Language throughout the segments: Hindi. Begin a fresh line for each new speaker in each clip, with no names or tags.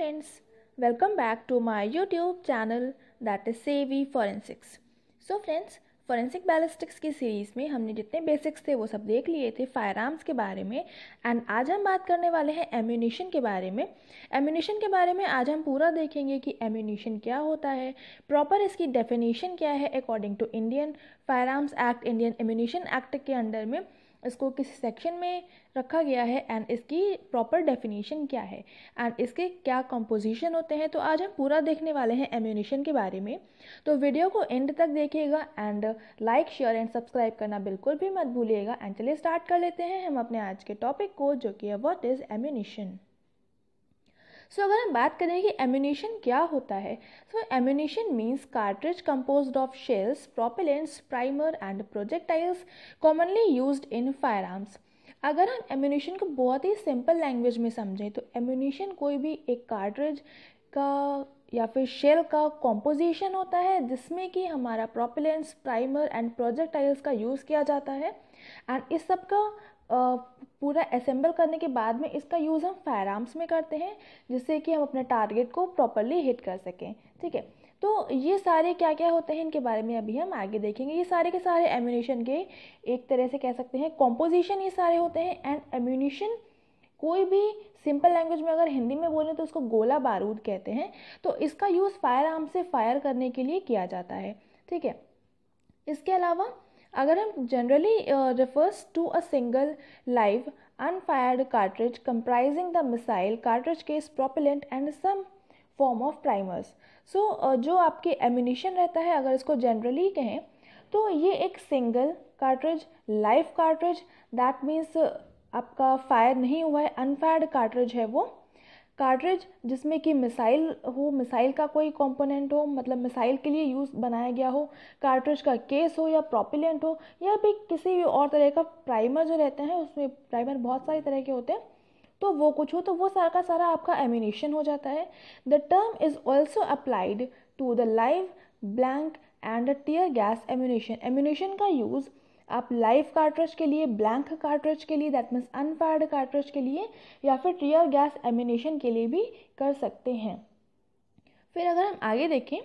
Friends welcome back to my YouTube channel that is savvy forensics so friends forensic ballistics की सीरीज़ में हमने जितने बेसिक्स थे वो सब देख लिए थे फायर आर्म्स के बारे में एंड आज हम बात करने वाले हैं एम्यूनिशन के बारे में एम्यूनिशन के बारे में आज हम पूरा देखेंगे कि एम्यूनिशन क्या होता है प्रॉपर इसकी डेफिनेशन क्या है according to Indian firearms act Indian ammunition act के अंडर में इसको किस सेक्शन में रखा गया है एंड इसकी प्रॉपर डेफिनेशन क्या है एंड इसके क्या कंपोजिशन होते हैं तो आज हम पूरा देखने वाले हैं एम्यूनिशन के बारे में तो वीडियो को एंड तक देखिएगा and like share and subscribe करना बिल्कुल भी मत भूलिएगा एंड चलिए स्टार्ट कर लेते हैं हम अपने आज के टॉपिक को जो कि है what is ammunition so so, अगर हम बात करें कि एम्यूनेशन क्या होता है so ammunition means cartridge compose of shells propellants primer and projectiles commonly use in firearms अगर हम एम्यूनेशन को बहुत ही सिंपल लैंग्वेज में समझें तो एम्यूनेशन कोई भी एक कार्ट्रिज का या फिर शेल का कॉम्पोजिशन होता है जिसमें कि हमारा प्रोपिलेंट्स प्राइमर एंड प्रोजेक्टाइल्स का यूज़ किया जाता है एंड इस सब का पूरा असेंबल करने के बाद में इसका यूज़ हम फायर आर्म्स में करते हैं जिससे कि हम अपने टारगेट को प्रॉपरली हिट कर सकें ठीक है तो ये सारे क्या क्या होते हैं इनके बारे में अभी हम आगे देखेंगे ये सारे के सारे एम्यूनिशन के एक तरह से कह सकते हैं कॉम्पोजिशन ये सारे होते हैं एंड एम्यूनिशन कोई भी सिंपल लैंग्वेज में अगर हिंदी में बोलें तो इसको गोला बारूद कहते हैं तो इसका यूज़ फायर आर्म से फायर करने के लिए किया जाता है ठीक है इसके अलावा अगर हम generally refers to a single live unfired cartridge comprising the missile cartridge case propellant and some form of primers so जो आपके एम्यूनिशन रहता है अगर इसको जनरली कहें तो ये एक single cartridge life cartridge that means आपका फायर नहीं हुआ है अनफायर्ड कार्ट्रिज है वो कार्ट्रिज जिसमें कि मिसाइल हो मिसाइल का कोई कंपोनेंट हो मतलब मिसाइल के लिए यूज़ बनाया गया हो कार्ट्रिज का केस हो या प्रोपिलेंट हो या भी किसी भी और तरह का प्राइमर जो रहते हैं उसमें प्राइमर बहुत सारी तरह के होते हैं तो वो कुछ हो तो वो सारा का सारा आपका एमिनेशन हो जाता है the term is also applied to the live blank and tear gas ammunition ammunition का यूज़ आप लाइव कार्ट्रज के लिए ब्लैंक कार्ट्रज के लिए दैट मीन्स अनफायर्ड कार्ट्रज के लिए या फिर ट्रियर गैस एमिनेशन के लिए भी कर सकते हैं फिर अगर हम आगे देखें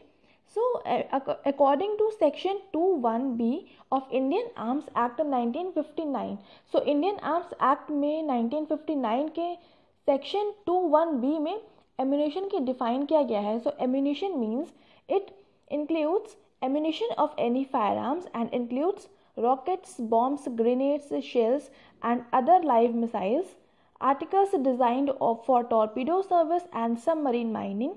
so according to section two one B of Indian arms act nineteen fifty nine so Indian arms act में नाइनटीन फिफ्टी नाइन के सेक्शन टू वन बी में एम्यूनेशन की डिफाइन किया गया है so ammunition means it includes ammunition of any firearms and includes rockets, bombs, grenades, shells, and other live missiles, articles designed for torpedo service and submarine mining,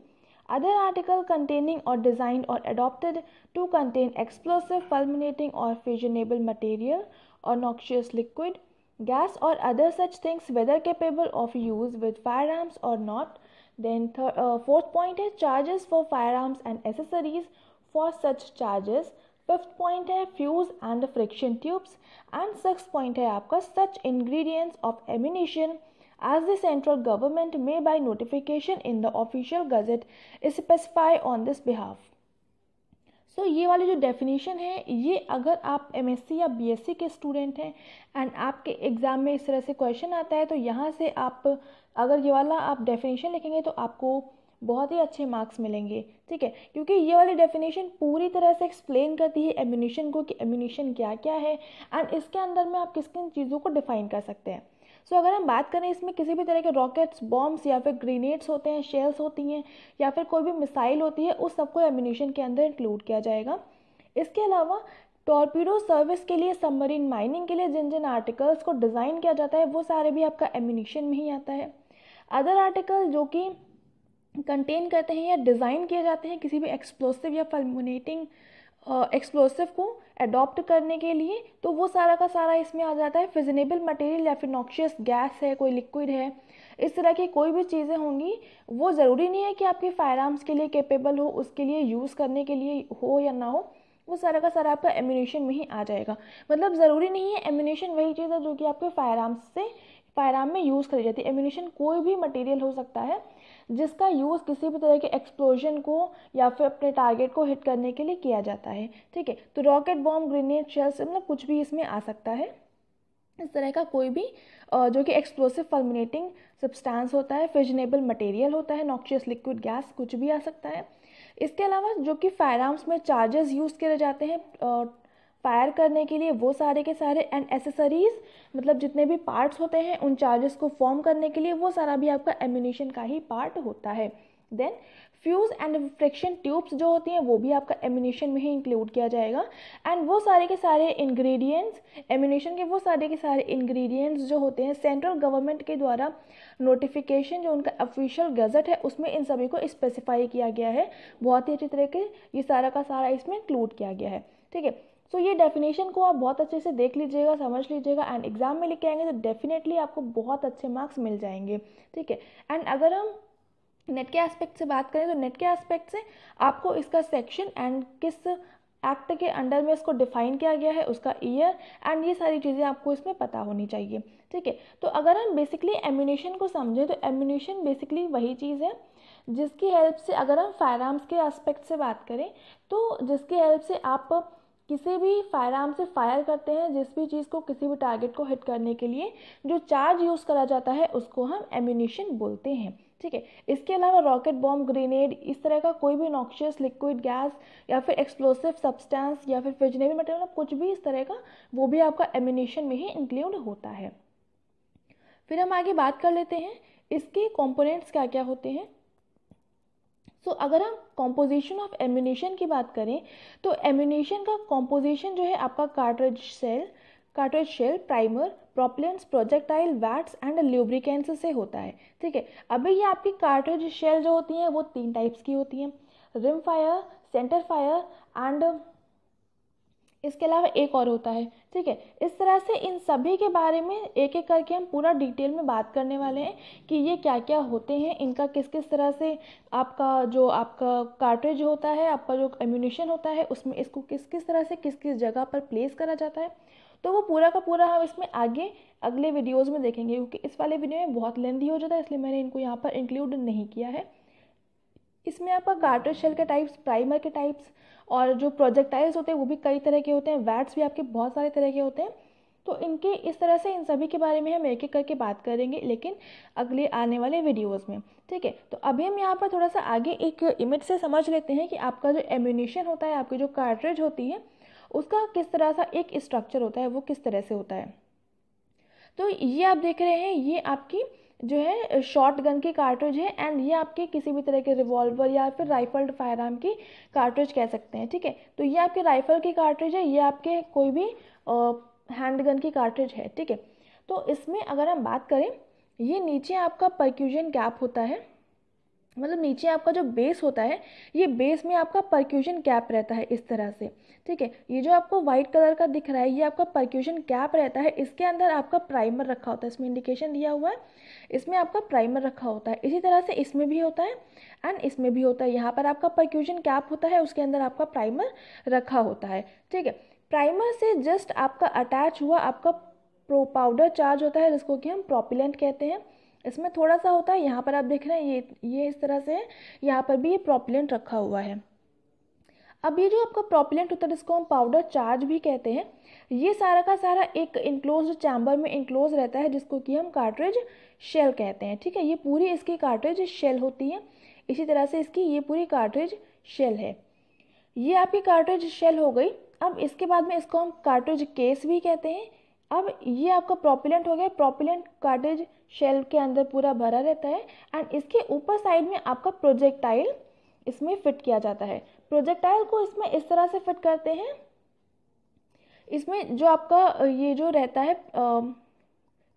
other article containing or designed or adopted to contain explosive, fulminating, or fissionable material or noxious liquid, gas, or other such things, whether capable of use with firearms or not. Then, uh, fourth point is charges for firearms and accessories for such charges fifth point है fuse and friction tubes and six point है आपका such ingredients of ammunition as the central government may by notification in the official gazette specify on this behalf so ये वाले जो डेफिनेशन है ये अगर आप एमएससी या बी के स्टूडेंट हैं एंड आपके एग्ज़ाम में इस तरह से क्वेश्चन आता है तो यहाँ से आप अगर ये वाला आप डेफिनेशन लिखेंगे तो आपको बहुत ही अच्छे मार्क्स मिलेंगे ठीक है क्योंकि ये वाली डेफिनेशन पूरी तरह से एक्सप्लेन करती है एम्यूनिशन को कि एम्यूनिशन क्या क्या है एंड इसके अंदर में आप किस किन चीज़ों को डिफाइन कर सकते हैं सो so, अगर हम बात करें इसमें किसी भी तरह के रॉकेट्स बॉम्ब्स या फिर ग्रेनेड्स होते हैं शेल्स होती हैं या फिर कोई भी मिसाइल होती है उस सबको एम्यूनिशन के अंदर इंक्लूड किया जाएगा इसके अलावा टॉर्पीडो सर्विस के लिए सबमरीन माइनिंग के लिए जिन जिन आर्टिकल्स को डिज़ाइन किया जाता है वो सारे भी आपका एम्यूनिशन में ही आता है अदर आर्टिकल जो कि कंटेन करते हैं या डिज़ाइन किए जाते हैं किसी भी एक्सप्लोसिव या फल्मुनेटिंग एक्सप्लोसिव uh, को अडॉप्ट करने के लिए तो वो सारा का सारा इसमें आ जाता है फिजनेबल मटेरियल या फिर नॉक्शियस गैस है कोई लिक्विड है इस तरह की कोई भी चीज़ें होंगी वो ज़रूरी नहीं है कि आपके फायर आर्म्स के लिए कैपेबल हो उसके लिए यूज़ करने के लिए हो या ना हो वो सारा का सारा आपका एम्यूनेशन में ही आ जाएगा मतलब ज़रूरी नहीं है एम्यूनेशन वही चीज़ है जो कि आपके फायर आर्म्स से फ़ायराम में यूज़ करी जाती है एम्यूनिशन कोई भी मटेरियल हो सकता है जिसका यूज़ किसी भी तरह के एक्सप्लोजन को या फिर अपने टारगेट को हिट करने के लिए किया जाता है ठीक है तो रॉकेट बॉम्ब ग्रेनेड शेल्स मतलब कुछ भी इसमें आ सकता है इस तरह का कोई भी जो कि एक्सप्लोसिव फर्मिनेटिंग सब्सटेंस होता है फिजनेबल मटेरियल होता है नॉक्शियस लिक्विड गैस कुछ भी आ सकता है इसके अलावा जो कि फायर आर्म्स में चार्जेस यूज़ किए जाते हैं फायर करने के लिए वो सारे के सारे एंड एसेसरीज मतलब जितने भी पार्ट्स होते हैं उन चार्जेस को फॉर्म करने के लिए वो सारा भी आपका एम्यूनिशन का ही पार्ट होता है then fuse and friction tubes जो होती हैं वो भी आपका एम्यूनेशन में ही इंक्लूड किया जाएगा एंड वो सारे के सारे इंग्रेडिएंट्स एम्यूनेशन के वो सारे के सारे इंग्रेडिएंट्स जो होते हैं सेंट्रल गवर्नमेंट के द्वारा नोटिफिकेशन जो उनका ऑफिशियल गजट है उसमें इन सभी को स्पेसिफाई किया गया है बहुत ही अच्छी तरह के ये सारा का सारा इसमें इंक्लूड किया गया है ठीक है सो so, ये डेफिनेशन को आप बहुत अच्छे से देख लीजिएगा समझ लीजिएगा एंड एग्जाम में के आएंगे तो डेफिनेटली आपको बहुत अच्छे मार्क्स मिल जाएंगे ठीक है एंड अगर हम नेट के एस्पेक्ट से बात करें तो नेट के एस्पेक्ट से आपको इसका सेक्शन एंड किस एक्ट के अंडर में इसको डिफाइन किया गया है उसका ईयर एंड ये सारी चीज़ें आपको इसमें पता होनी चाहिए ठीक है तो अगर हम बेसिकली एम्यूनेशन को समझें तो एम्यूनेशन बेसिकली वही चीज़ है जिसकी हेल्प से अगर हम फायर आर्म्स के एस्पेक्ट से बात करें तो जिसकी हेल्प से आप किसी भी फायर आर्म से फायर करते हैं जिस भी चीज़ को किसी भी टारगेट को हिट करने के लिए जो चार्ज यूज़ करा जाता है उसको हम एम्यूनिशन बोलते हैं ठीक है इसके अलावा रॉकेट बॉम्ब ग्रेनेड इस तरह का कोई भी नॉक्शियस लिक्विड गैस या फिर एक्सप्लोसिव सब्सटेंस या फिर फिजनेबल मटेरियल मतलब कुछ भी इस तरह का वो भी आपका एम्यूनिशन में ही इंक्लूड होता है फिर हम आगे बात कर लेते हैं इसके कंपोनेंट्स क्या क्या होते हैं सो so, अगर हम कॉम्पोजिशन ऑफ एम्यूनेशन की बात करें तो एम्यूनेशन का कॉम्पोजिशन जो है आपका cartridge shell cartridge shell primer propellants projectile wads and lubricants से होता है ठीक है अभी ये आपकी कार्ट्रेज शेल जो होती हैं वो तीन टाइप्स की होती हैं rim fire centre fire and इसके अलावा एक और होता है ठीक है इस तरह से इन सभी के बारे में एक एक करके हम पूरा डिटेल में बात करने वाले हैं कि ये क्या क्या होते हैं इनका किस किस तरह से आपका जो आपका कार्ट्रिज होता है आपका जो एम्यूनिशन होता है उसमें इसको किस किस तरह से किस किस जगह पर प्लेस करा जाता है तो वो पूरा का पूरा हम इसमें आगे अगले वीडियोज़ में देखेंगे क्योंकि इस वाले वीडियो में बहुत लेंदी हो जाता है इसलिए मैंने इनको यहाँ पर इंक्लूड नहीं किया है इसमें आपका गार्टर शेल के टाइप्स प्राइमर के टाइप्स और जो प्रोजेक्टाइल्स होते हैं वो भी कई तरह के होते हैं वैट्स भी आपके बहुत सारे तरह के होते हैं तो इनके इस तरह से इन सभी के बारे में हम एक एक करके बात करेंगे लेकिन अगले आने वाले वीडियोस में ठीक है तो अभी हम यहाँ पर थोड़ा सा आगे एक इमेज से समझ लेते हैं कि आपका जो एम्यूनिशन होता है आपकी जो कार्ट्रेज होती है उसका किस तरह सा एक स्ट्रक्चर होता है वो किस तरह से होता है तो ये आप देख रहे हैं ये आपकी जो है शॉर्ट गन की कार्ट्रिज है एंड ये आपके किसी भी तरह के रिवॉल्वर या फिर राइफल्ड फायर आर्म की कार्ट्रिज कह सकते हैं ठीक है तो ये आपके राइफल की कार्ट्रिज है ये आपके कोई भी हैंड गन की कार्ट्रिज है ठीक है तो इसमें अगर हम बात करें ये नीचे आपका परक्यूजन कैप होता है मतलब नीचे आपका जो बेस होता है ये बेस में आपका परक्यूशन कैप रहता है इस तरह से ठीक है ये जो आपको वाइट कलर का दिख रहा है ये आपका परक्यूशन कैप रहता है इसके अंदर आपका प्राइमर रखा होता है इसमें इंडिकेशन दिया हुआ है इसमें आपका प्राइमर रखा होता है इसी तरह से इसमें भी होता है एंड इसमें भी होता है यहाँ पर आपका परक्यूशन कैप होता है उसके अंदर आपका प्राइमर रखा होता है ठीक है प्राइमर से जस्ट आपका अटैच हुआ आपका प्रो पाउडर चार्ज होता है जिसको कि हम प्रोपिलेंट कहते हैं इसमें थोड़ा सा होता है यहाँ पर आप देख रहे हैं ये ये इस तरह से यहाँ पर भी ये प्रॉपलेंट रखा हुआ है अब ये जो आपका प्रॉपलेंट होता है जिसको हम पाउडर चार्ज भी कहते हैं ये सारा का सारा एक इंक्लोज चैम्बर में इंक्लोज रहता है जिसको कि हम कार्ट्रिज शेल कहते हैं ठीक है ये पूरी इसकी कार्ट्रिज शेल होती है इसी तरह से इसकी ये पूरी कार्ट्रिज शेल है ये आपकी कार्ट्रिज शेल हो गई अब इसके बाद में इसको हम कार्ट्रिज केस भी कहते हैं अब ये आपका प्रोपिलेंट हो गया प्रोपिलेंट कार्ट्रिज शेल्फ के अंदर पूरा भरा रहता है एंड इसके ऊपर साइड में आपका प्रोजेक्टाइल इसमें फिट किया जाता है प्रोजेक्टाइल को इसमें इस तरह से फिट करते हैं इसमें जो आपका ये जो रहता है आ,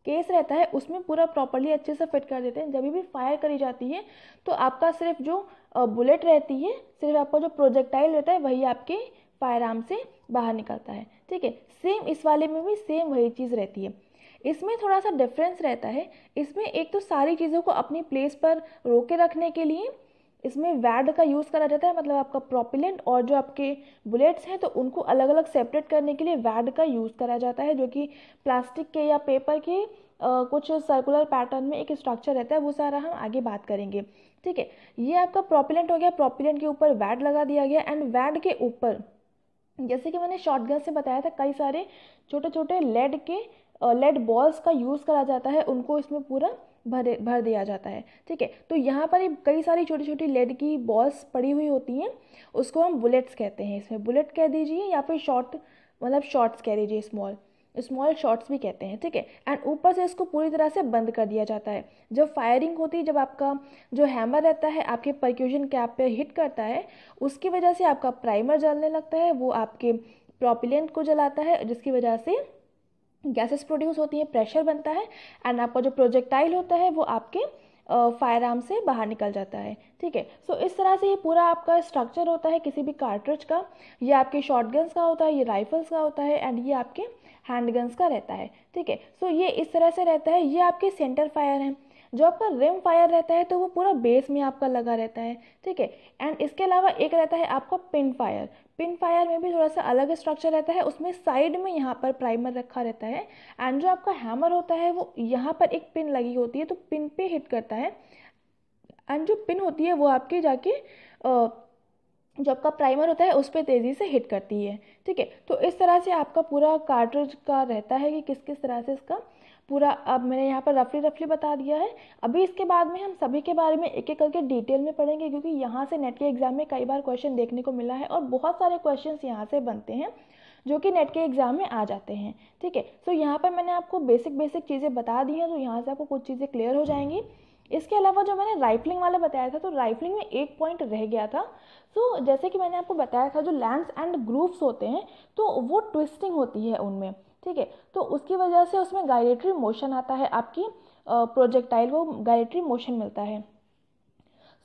केस रहता है उसमें पूरा प्रॉपरली अच्छे से फिट कर देते हैं जब भी फायर करी जाती है तो आपका सिर्फ जो बुलेट रहती है सिर्फ आपका जो प्रोजेक्टाइल रहता है वही आपके फायर आर्म से बाहर निकलता है ठीक है सेम इस वाले में भी सेम वही चीज़ रहती है इसमें थोड़ा सा डिफरेंस रहता है इसमें एक तो सारी चीज़ों को अपनी प्लेस पर रोके रखने के लिए इसमें वैड का यूज़ करा जाता है मतलब आपका प्रोपिलेंट और जो आपके बुलेट्स हैं तो उनको अलग अलग सेपरेट करने के लिए वैड का यूज़ करा जाता है जो कि प्लास्टिक के या पेपर के आ, कुछ सर्कुलर पैटर्न में एक स्ट्रक्चर रहता है वो सारा हम आगे बात करेंगे ठीक है ये आपका प्रोपिलेंट हो गया प्रोपिलेंट के ऊपर वैड लगा दिया गया एंड वैड के ऊपर जैसे कि मैंने शॉर्ट से बताया था कई सारे छोटे छोटे लेड के लेड बॉल्स का यूज़ करा जाता है उनको इसमें पूरा भरे भर दिया जाता है ठीक है तो यहाँ पर कई सारी छोटी छोटी लेड की बॉल्स पड़ी हुई होती हैं उसको हम बुलेट्स कहते हैं इसमें बुलेट कह दीजिए या फिर शॉर्ट मतलब शॉर्ट्स कह दीजिए स्मॉल स्मॉल शॉट्स भी कहते हैं ठीक है एंड ऊपर से इसको पूरी तरह से बंद कर दिया जाता है जब फायरिंग होती है जब आपका जो हैमर रहता है आपके परक्यूजन कैप पे हिट करता है उसकी वजह से आपका प्राइमर जलने लगता है वो आपके प्रोपिलेंट को जलाता है जिसकी वजह से गैसेस प्रोड्यूस होती हैं प्रेशर बनता है एंड आपका जो प्रोजेक्टाइल होता है वो आपके फायर आर्म से बाहर निकल जाता है ठीक है सो इस तरह से ये पूरा आपका स्ट्रक्चर होता है किसी भी कार्ट्रिज का ये आपके शॉटगन्स का होता है ये राइफल्स का होता है एंड ये आपके हैंडगन्स का रहता है ठीक है सो ये इस तरह से रहता है ये आपके सेंटर फायर हैं जो आपका रिम फायर रहता है तो वो पूरा बेस में आपका लगा रहता है ठीक है एंड इसके अलावा एक रहता है आपका पिन फायर पिन फायर में भी थोड़ा सा अलग स्ट्रक्चर रहता है उसमें साइड में यहाँ पर प्राइमर रखा रहता है एंड जो आपका हैमर होता है वो यहाँ पर एक पिन लगी होती है तो पिन पे हिट करता है एंड जो पिन होती है वो आपके जाके जो आपका प्राइमर होता है उस पर तेज़ी से हिट करती है ठीक है तो इस तरह से आपका पूरा कार्ट्रिज का रहता है कि किस किस तरह से इसका पूरा अब मैंने यहाँ पर रफली रफली बता दिया है अभी इसके बाद में हम सभी के बारे में एक एक करके डिटेल में पढ़ेंगे क्योंकि यहाँ से नेट के एग्ज़ाम में कई बार क्वेश्चन देखने को मिला है और बहुत सारे क्वेश्चन यहाँ से बनते हैं जो कि नेट के एग्ज़ाम में आ जाते हैं ठीक है सो यहाँ पर मैंने आपको बेसिक बेसिक चीज़ें बता दी हैं तो यहाँ से आपको कुछ चीज़ें क्लियर हो जाएंगी इसके अलावा जो मैंने राइफलिंग वाला बताया था तो राइफलिंग में एक पॉइंट रह गया था सो जैसे कि मैंने आपको बताया था जो लैंड्स एंड ग्रूव्स होते हैं तो वो ट्विस्टिंग होती है उनमें ठीक है तो उसकी वजह से उसमें गायरेटरी मोशन आता है आपकी प्रोजेक्टाइल को गायरेटरी मोशन मिलता है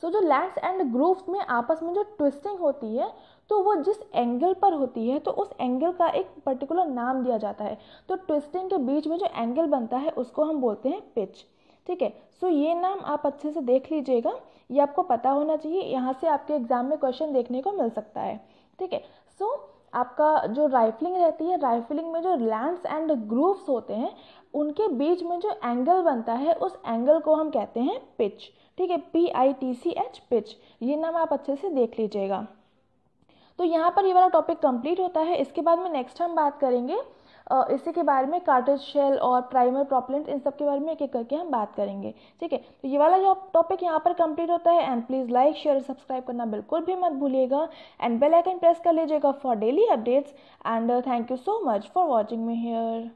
सो so, जो लैंड्स एंड ग्रूव्स में आपस में जो ट्विस्टिंग होती है तो वो जिस एंगल पर होती है तो उस एंगल का एक पर्टिकुलर नाम दिया जाता है तो ट्विस्टिंग के बीच में जो एंगल बनता है उसको हम बोलते हैं पिच ठीक है सो ये नाम आप अच्छे से देख लीजिएगा ये आपको पता होना चाहिए यहाँ से आपके एग्जाम में क्वेश्चन देखने को मिल सकता है ठीक है सो आपका जो राइफलिंग रहती है राइफलिंग में जो लैंड्स एंड ग्रूव्स होते हैं उनके बीच में जो एंगल बनता है उस एंगल को हम कहते हैं पिच ठीक है P I T C H pitch ये नाम आप अच्छे से देख लीजिएगा तो यहाँ पर ये वाला टॉपिक कंप्लीट होता है इसके बाद में नेक्स्ट हम बात करेंगे इसी के बारे में कार्टेज शेल और प्राइमर प्रॉपलेंट इन सब के बारे में एक एक करके हम बात करेंगे ठीक है तो ये वाला जो टॉपिक यहाँ पर कंप्लीट होता है and please like share subscribe करना बिल्कुल भी मत भूलिएगा एंड बेलाइकन प्रेस कर लीजिएगा for daily updates and thank you so much for watching me hair